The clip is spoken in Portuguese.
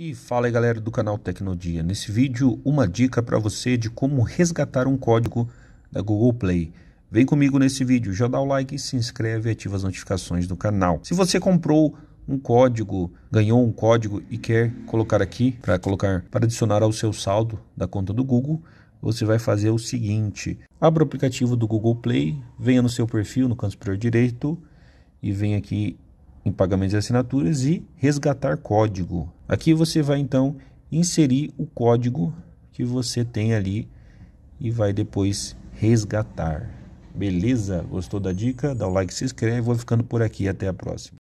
E fala aí galera do canal Tecnodia, nesse vídeo uma dica para você de como resgatar um código da Google Play. Vem comigo nesse vídeo, já dá o like, se inscreve e ativa as notificações do canal. Se você comprou um código, ganhou um código e quer colocar aqui para colocar para adicionar ao seu saldo da conta do Google, você vai fazer o seguinte: abra o aplicativo do Google Play, venha no seu perfil no canto superior direito e vem aqui em pagamentos e assinaturas e resgatar código. Aqui você vai então inserir o código que você tem ali e vai depois resgatar. Beleza? Gostou da dica? Dá o like, se inscreve. Vou ficando por aqui. Até a próxima.